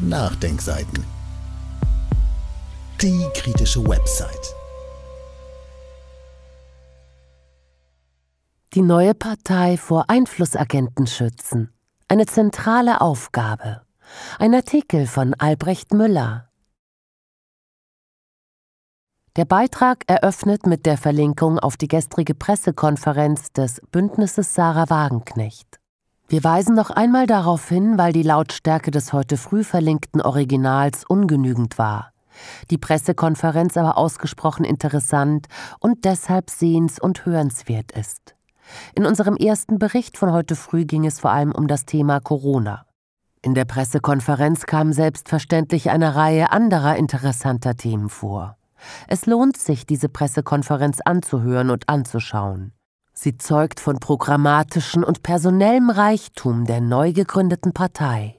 Nachdenkseiten. Die kritische Website. Die neue Partei vor Einflussagenten schützen. Eine zentrale Aufgabe. Ein Artikel von Albrecht Müller. Der Beitrag eröffnet mit der Verlinkung auf die gestrige Pressekonferenz des Bündnisses Sarah Wagenknecht. Wir weisen noch einmal darauf hin, weil die Lautstärke des heute früh verlinkten Originals ungenügend war. Die Pressekonferenz aber ausgesprochen interessant und deshalb sehens- und hörenswert ist. In unserem ersten Bericht von heute früh ging es vor allem um das Thema Corona. In der Pressekonferenz kamen selbstverständlich eine Reihe anderer interessanter Themen vor. Es lohnt sich, diese Pressekonferenz anzuhören und anzuschauen. Sie zeugt von programmatischem und personellem Reichtum der neu gegründeten Partei.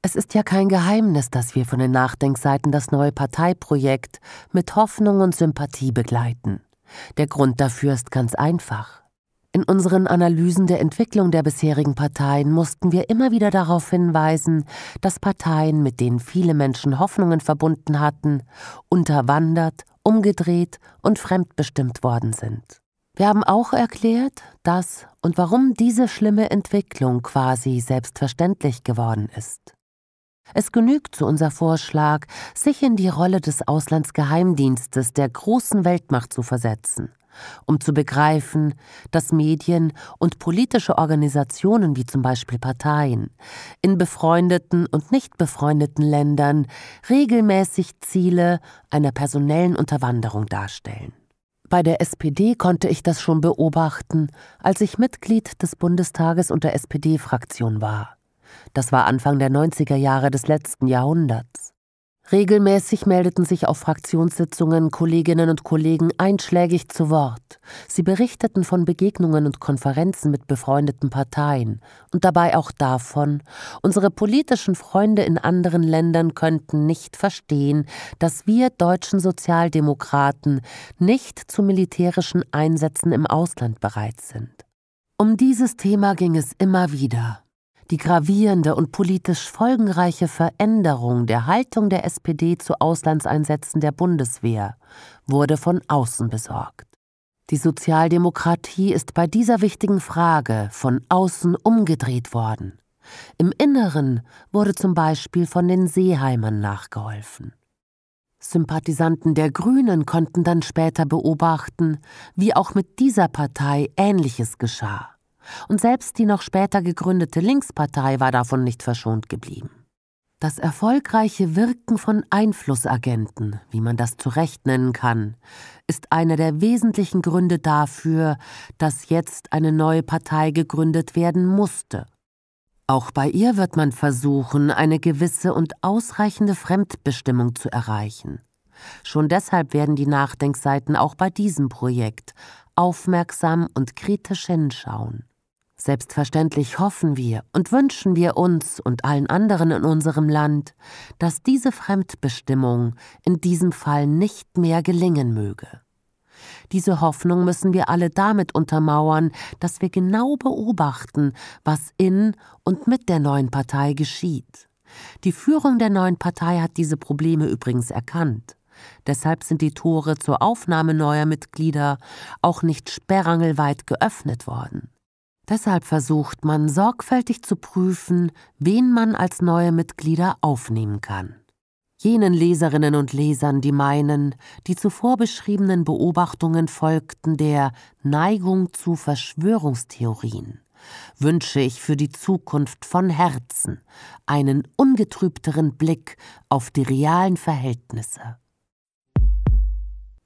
Es ist ja kein Geheimnis, dass wir von den Nachdenkseiten das neue Parteiprojekt mit Hoffnung und Sympathie begleiten. Der Grund dafür ist ganz einfach. In unseren Analysen der Entwicklung der bisherigen Parteien mussten wir immer wieder darauf hinweisen, dass Parteien, mit denen viele Menschen Hoffnungen verbunden hatten, unterwandert, umgedreht und fremdbestimmt worden sind. Wir haben auch erklärt, dass und warum diese schlimme Entwicklung quasi selbstverständlich geworden ist. Es genügt zu unser Vorschlag, sich in die Rolle des Auslandsgeheimdienstes der großen Weltmacht zu versetzen, um zu begreifen, dass Medien und politische Organisationen wie zum Beispiel Parteien in befreundeten und nicht befreundeten Ländern regelmäßig Ziele einer personellen Unterwanderung darstellen. Bei der SPD konnte ich das schon beobachten, als ich Mitglied des Bundestages und der SPD-Fraktion war. Das war Anfang der 90er Jahre des letzten Jahrhunderts. Regelmäßig meldeten sich auf Fraktionssitzungen Kolleginnen und Kollegen einschlägig zu Wort. Sie berichteten von Begegnungen und Konferenzen mit befreundeten Parteien und dabei auch davon, unsere politischen Freunde in anderen Ländern könnten nicht verstehen, dass wir deutschen Sozialdemokraten nicht zu militärischen Einsätzen im Ausland bereit sind. Um dieses Thema ging es immer wieder die gravierende und politisch folgenreiche Veränderung der Haltung der SPD zu Auslandseinsätzen der Bundeswehr wurde von außen besorgt. Die Sozialdemokratie ist bei dieser wichtigen Frage von außen umgedreht worden. Im Inneren wurde zum Beispiel von den Seeheimern nachgeholfen. Sympathisanten der Grünen konnten dann später beobachten, wie auch mit dieser Partei Ähnliches geschah. Und selbst die noch später gegründete Linkspartei war davon nicht verschont geblieben. Das erfolgreiche Wirken von Einflussagenten, wie man das zu Recht nennen kann, ist einer der wesentlichen Gründe dafür, dass jetzt eine neue Partei gegründet werden musste. Auch bei ihr wird man versuchen, eine gewisse und ausreichende Fremdbestimmung zu erreichen. Schon deshalb werden die Nachdenkseiten auch bei diesem Projekt aufmerksam und kritisch hinschauen. Selbstverständlich hoffen wir und wünschen wir uns und allen anderen in unserem Land, dass diese Fremdbestimmung in diesem Fall nicht mehr gelingen möge. Diese Hoffnung müssen wir alle damit untermauern, dass wir genau beobachten, was in und mit der neuen Partei geschieht. Die Führung der neuen Partei hat diese Probleme übrigens erkannt. Deshalb sind die Tore zur Aufnahme neuer Mitglieder auch nicht sperrangelweit geöffnet worden. Deshalb versucht man sorgfältig zu prüfen, wen man als neue Mitglieder aufnehmen kann. Jenen Leserinnen und Lesern, die meinen, die zuvor beschriebenen Beobachtungen folgten der Neigung zu Verschwörungstheorien, wünsche ich für die Zukunft von Herzen einen ungetrübteren Blick auf die realen Verhältnisse.